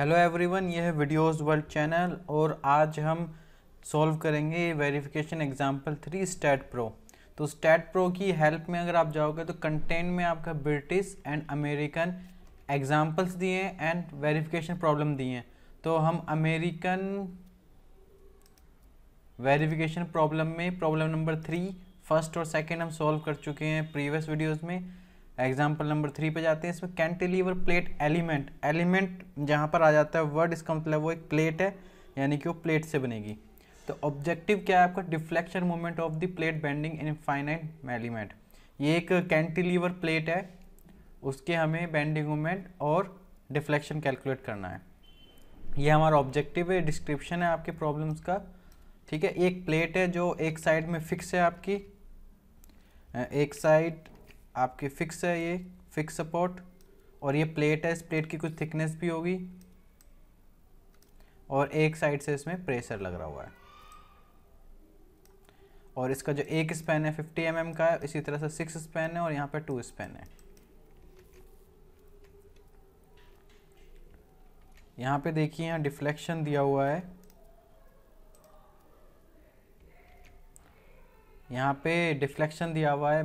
Hello everyone यह है videos world channel और आज हम सॉल्व करेंगे verification example three STAAD Pro तो स्टैट प्रो की हेल्प में अगर आप जाओगे तो कंटेंट में आपका ब्रिटिश एंड अमेरिकन एग्जांपल्स दिए हैं एंड वेरिफिकेशन प्रॉब्लम दिए हैं तो हम अमेरिकन वेरिफिकेशन प्रॉब्लम में प्रॉब्लम नंबर थ्री फर्स्ट और सेकेंड हम सॉल्व कर चुके हैं प्रीवियस वीडियोज़ में एग्जाम्पल नंबर थ्री पे जाते हैं इसमें कैंटिलीवर प्लेट एलिमेंट एलिमेंट जहाँ पर आ जाता है वर्ड इसका मतलब वो एक प्लेट है यानी कि वो प्लेट से बनेगी तो ऑब्जेक्टिव क्या है आपका deflection movement of the plate bending in finite element ये एक कैंटिलीवर प्लेट है उसके हमें बेंडिंग मूवमेंट और डिफ्लेक्शन कैलकुलेट करना है ये हमारा ऑब्जेक्टिव है डिस्क्रिप्शन है आपके प्रॉब्लम्स का ठीक है एक प्लेट है जो एक साइड में फिक्स है आपकी एक साइड आपके फिक्स है ये फिक्स सपोर्ट और ये प्लेट है इस प्लेट की कुछ थिकनेस भी होगी और एक साइड से इसमें प्रेशर लग रहा हुआ है और इसका जो एक स्पैन है 50 एम mm का है इसी तरह से सिक्स स्पैन है और यहाँ पर टू स्पैन है यहाँ पे देखिए यहाँ डिफ्लेक्शन दिया हुआ है यहाँ पे डिफ्लेक्शन दिया हुआ है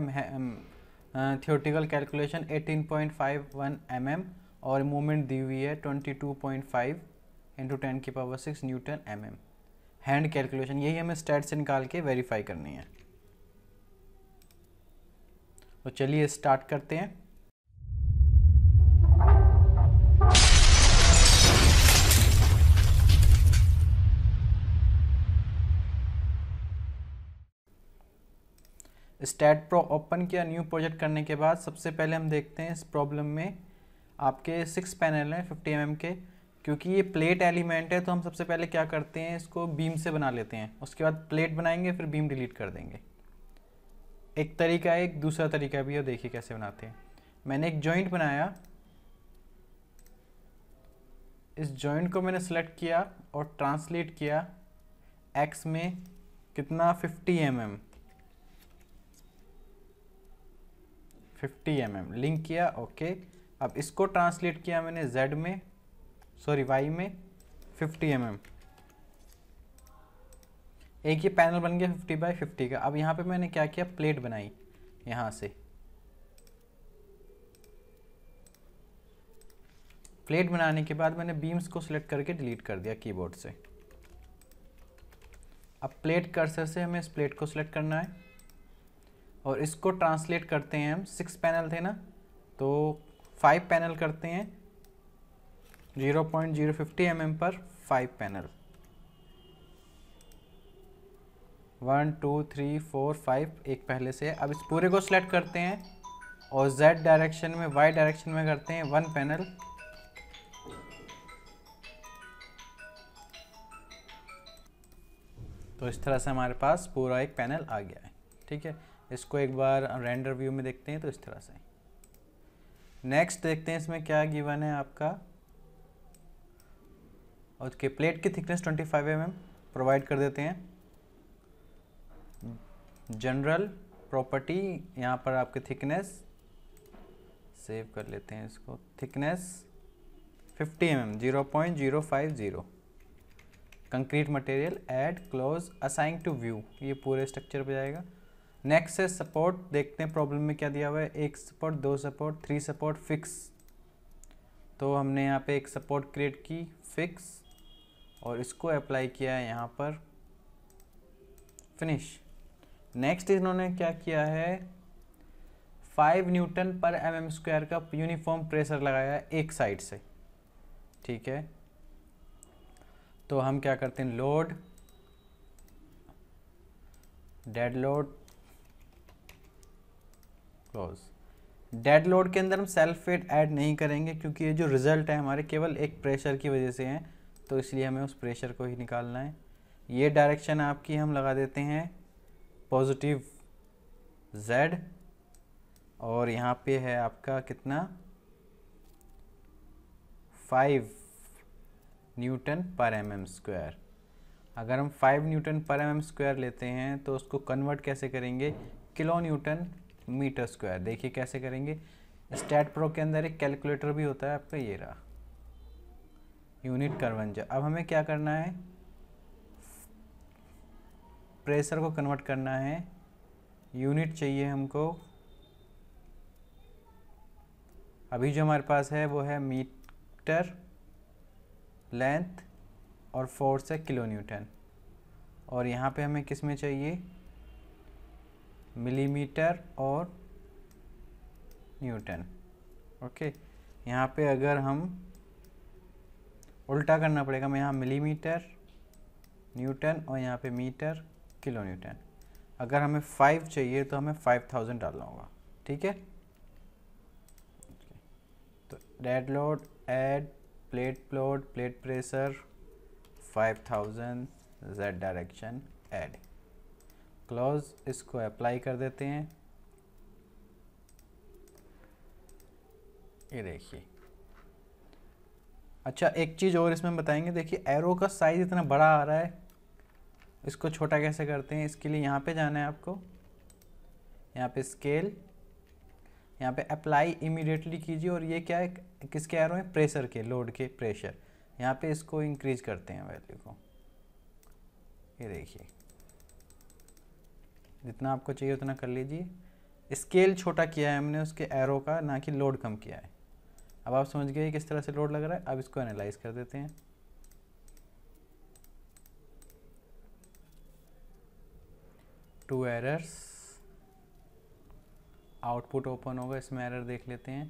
थियोटिकल कैलकुलेशन 18.51 mm और मोमेंट दी हुई है 22.5 इंटू टेन की power six newton M M hand calculation यही हमें स्टैट से निकाल के वेरीफाई करनी है तो चलिए स्टार्ट करते हैं स्टैट प्रो ओपन किया न्यू प्रोजेक्ट करने के बाद सबसे पहले हम देखते हैं इस प्रॉब्लम में आपके सिक्स पैनल हैं फिफ्टी एम के क्योंकि ये प्लेट एलिमेंट है तो हम सबसे पहले क्या करते हैं इसको बीम से बना लेते हैं उसके बाद प्लेट बनाएंगे फिर बीम डिलीट कर देंगे एक तरीका है एक दूसरा तरीका भी है देखिए कैसे बनाते हैं मैंने एक जॉइंट बनाया इस जॉइंट को मैंने सेलेक्ट किया और ट्रांसलेट किया एक्स में कितना 50 M mm. Fifty M mm. Link किया ओके अब इसको ट्रांसलेट किया मैंने Z में सॉरी वाई में फिफ्टी एम mm. एक ये पैनल बन गया फिफ्टी बाई फिफ्टी का अब यहाँ पे मैंने क्या किया प्लेट बनाई यहाँ से प्लेट बनाने के बाद मैंने बीम्स को सिलेक्ट करके डिलीट कर दिया कीबोर्ड से अब प्लेट कर्सर से हमें इस प्लेट को सिलेक्ट करना है और इसको ट्रांसलेट करते हैं हम सिक्स पैनल थे ना तो फाइव पैनल करते हैं zero point zero fifty M M पर five panel one two three four five एक पहले से अब इस पूरे को सिलेक्ट करते हैं और जेड डायरेक्शन में वाई डायरेक्शन में करते हैं वन पैनल तो इस तरह से हमारे पास पूरा एक पैनल आ गया है ठीक है इसको एक बार रेंडर व्यू में देखते हैं तो इस तरह से नेक्स्ट देखते हैं इसमें क्या गिवन है आपका उसके प्लेट की थिकनेस 25 फाइव mm प्रोवाइड कर देते हैं जनरल प्रॉपर्टी यहाँ पर आपके थिकनेस सेव कर लेते हैं इसको thickness 50 M zero concrete material add close assign to view ये पूरे स्ट्रक्चर पे जाएगा नेक्स्ट है सपोर्ट देखते हैं प्रॉब्लम में क्या दिया हुआ है एक सपोर्ट दो सपोर्ट थ्री सपोर्ट फिक्स तो हमने यहाँ पे एक सपोर्ट क्रिएट की फिक्स और इसको अप्लाई किया है यहाँ पर फिनिश नेक्स्ट इन्होंने क्या किया है फाइव न्यूटन पर एम एम स्क्वायर का यूनिफॉर्म प्रेशर लगाया है एक साइड से ठीक है तो हम क्या करते हैं load dead load clause dead load के अंदर हम सेल्फ वेट ऐड नहीं करेंगे क्योंकि ये जो रिज़ल्ट है हमारे केवल एक प्रेशर की वजह से है तो इसलिए हमें उस प्रेशर को ही निकालना है ये डायरेक्शन आपकी हम लगा देते हैं पॉजिटिव z और यहाँ पे है आपका कितना फाइव न्यूटन पर एम एम स्क्वायर अगर हम फाइव न्यूटन पर एम एम स्क्वायर लेते हैं तो उसको कन्वर्ट कैसे करेंगे किलो न्यूटन मीटर स्क्वायर देखिए कैसे करेंगे स्टैट प्रो के अंदर एक कैलकुलेटर भी होता है आपका ये रहा यूनिट करवंजा अब हमें क्या करना है प्रेशर को कन्वर्ट करना है यूनिट चाहिए हमको अभी जो हमारे पास है वो है मीटर लेंथ और फोर्स है किलो न्यूटन और यहाँ पे हमें किस में चाहिए मिलीमीटर और न्यूटन ओके यहाँ पे अगर हम उल्टा करना पड़ेगा मैं यहाँ मिलीमीटर न्यूटन और यहाँ पे मीटर किलो न्यूटन अगर हमें फाइव चाहिए तो हमें फाइव थाउजेंड डालना होगा ठीक है तो dead load add plate load plate pressure five thousand Z direction add clause इसको अप्लाई कर देते हैं ये देखिए अच्छा एक चीज़ और इसमें बताएंगे देखिए एरो का साइज़ इतना बड़ा आ रहा है इसको छोटा कैसे करते हैं इसके लिए यहाँ पे जाना है आपको यहाँ पे स्केल यहाँ पे अप्लाई इमीडिएटली कीजिए और ये क्या है किसके एरो हैं प्रेशर के लोड के प्रेशर यहाँ पे इसको इंक्रीज करते हैं वैल्यू को ये देखिए जितना आपको चाहिए उतना कर लीजिए स्केल छोटा किया है हमने उसके एरो का ना कि लोड कम किया है अब आप समझ गए किस तरह से लोड लग रहा है अब इसको एनालाइज कर देते हैं टू एरर्स आउटपुट ओपन होगा इसमें एरर देख लेते हैं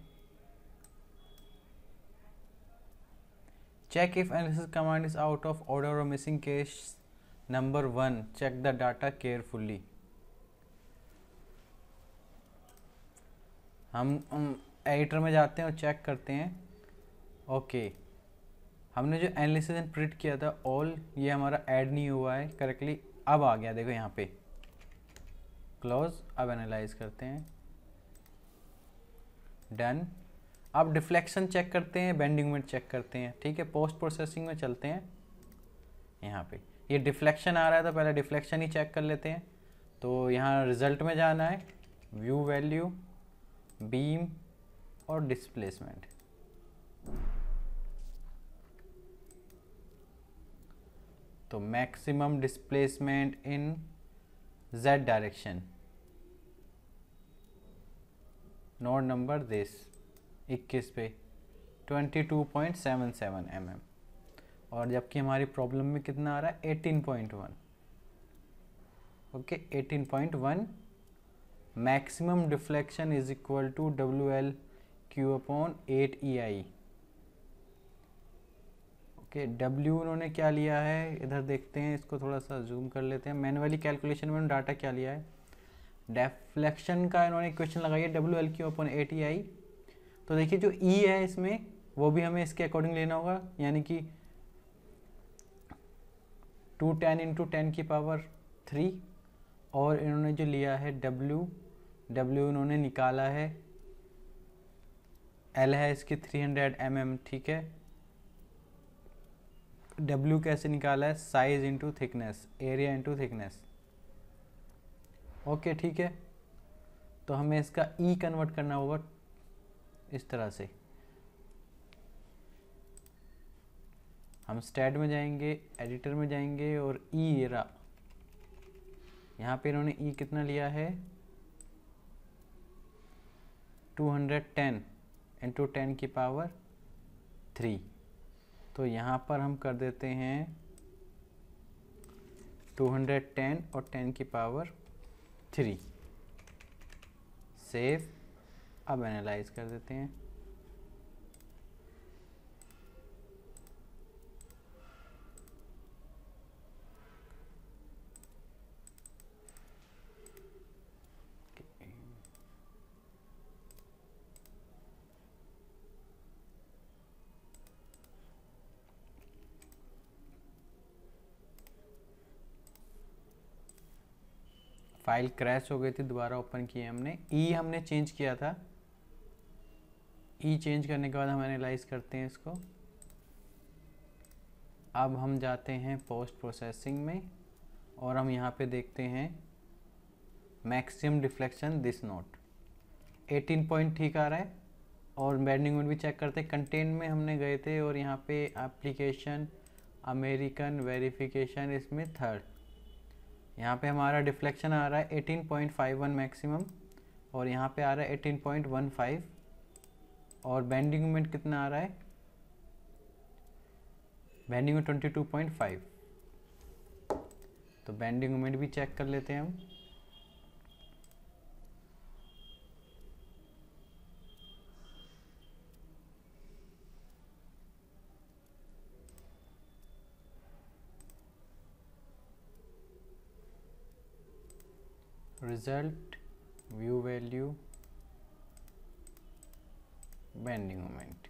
check if analysis command is out of order और missing case number one check the data carefully हम, एडिटर में जाते हैं और चेक करते हैं ओके हमने जो एनालिसिस एंड प्रिंट किया था ऑल ये हमारा ऐड नहीं हुआ है करेक्टली अब आ गया देखो यहाँ पे क्लोज अब एनालाइज करते हैं डन अब डिफ्लेक्शन चेक करते हैं बेंडिंग में चेक करते हैं ठीक है पोस्ट प्रोसेसिंग में चलते हैं यहाँ पे ये डिफ्लेक्शन आ रहा है तो पहले डिफ्लेक्शन ही चेक कर लेते हैं तो यहाँ रिजल्ट में जाना है व्यू वैल्यू बीम और डिस्प्लेसमेंट तो maximum displacement in z direction node number this 21 पे 22.77 mm और जबकि हमारी प्रॉब्लम में कितना आ रहा है 18.1 okay okay, 18.1 maximum deflection is equal to W L Q upon eight E I okay W उन्होंने क्या लिया है इधर देखते हैं इसको थोड़ा सा जूम कर लेते हैं मैनुअली कैलकुलेशन में डाटा क्या लिया है डेफ्लेक्शन का इन्होंने क्वेश्चन लगाया W L Q upon eight E I तो देखिए जो ई e है इसमें वो भी हमें इसके अकॉर्डिंग लेना होगा यानी कि टू टेन इंटू टेन की पावर थ्री और इन्होंने जो लिया है डब्ल्यू डब्ल्यू इन्होंने निकाला है एल है इसके 300 हंड्रेड mm, ठीक है डब्ल्यू कैसे निकाला है size into thickness area into thickness okay ठीक है तो हमें इसका ई e कन्वर्ट करना होगा इस तरह से हम स्टेट में जाएंगे एडिटर में जाएंगे और ई e एरा यहाँ पे इन्होंने ई e कितना लिया है two hundred ten into ten की पावर थ्री तो यहाँ पर हम कर देते हैं टू हंड्रेड टेन और टेन की पावर थ्री सेव अब एनालाइज कर देते हैं फाइल क्रैश हो गई थी दोबारा ओपन की हमने ई e हमने चेंज किया था ई e चेंज करने के बाद हम एनालाइज करते हैं इसको अब हम जाते हैं पोस्ट प्रोसेसिंग में और हम यहाँ पे देखते हैं maximum deflection this note 18 point ठीक आ रहा है और बैंडिंग में भी चेक करते हैं कंटेंट में हमने गए थे और यहाँ पे एप्लीकेशन अमेरिकन वेरिफिकेशन इसमें थर्ड यहाँ पे हमारा डिफ्लेक्शन आ रहा है 18.51 मैक्सिमम और यहाँ पे आ रहा है 18.15 और बेंडिंग मोमेंट कितना आ रहा है बेंडिंग मोमेंट 22.5 तो बेंडिंग मोमेंट भी चेक कर लेते हैं हम result view value bending moment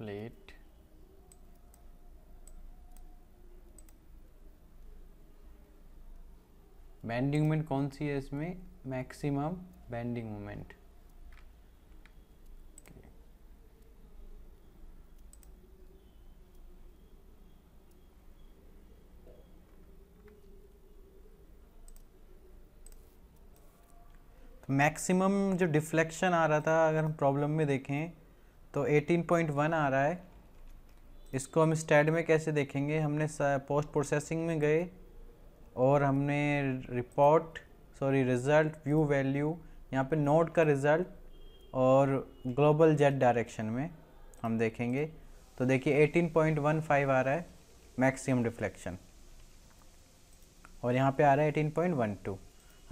plate bending moment कौन सी है इसमें maximum bending moment मैक्सिमम जो डिफ्लेक्शन आ रहा था अगर हम प्रॉब्लम में देखें तो 18.1 आ रहा है इसको हम स्टैड में कैसे देखेंगे हमने पोस्ट प्रोसेसिंग में गए और हमने report sorry result view value यहाँ पे नोट का रिज़ल्ट और ग्लोबल जेट डायरेक्शन में हम देखेंगे तो देखिए 18.15 आ रहा है मैक्सिमम डिफ्लेक्शन और यहाँ पे आ रहा है 18.12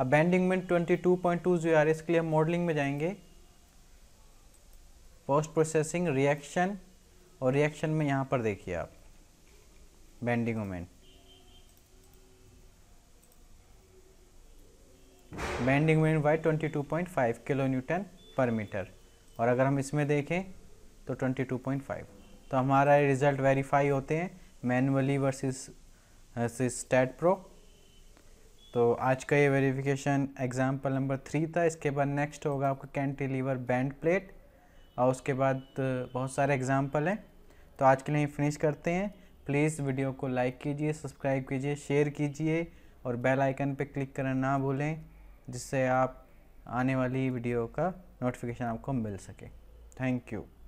अब बैंडिंग में 22.20 आ रही इसके लिए हम मॉडलिंग में जाएंगे पोस्ट प्रोसेसिंग रिएक्शन और रिएक्शन में यहाँ पर देखिए आप bending moment bending moment point 22.5 kilo newton पर मीटर और अगर हम इसमें देखें तो 22.5 तो हमारा रिजल्ट वेरीफाई होते हैं मैनुअली वर्सेस स्टैट प्रो तो आज का ये वेरिफिकेशन एग्जाम्पल नंबर थ्री था इसके बाद नेक्स्ट होगा आपका कैंटिलीवर बैंड प्लेट और उसके बाद बहुत सारे एग्जाम्पल हैं तो आज के लिए फिनिश करते हैं प्लीज़ वीडियो को लाइक कीजिए सब्सक्राइब कीजिए शेयर कीजिए और बेल आइकन पर क्लिक करना ना भूलें जिससे आप आने वाली वीडियो का नोटिफिकेशन आपको मिल सके थैंक यू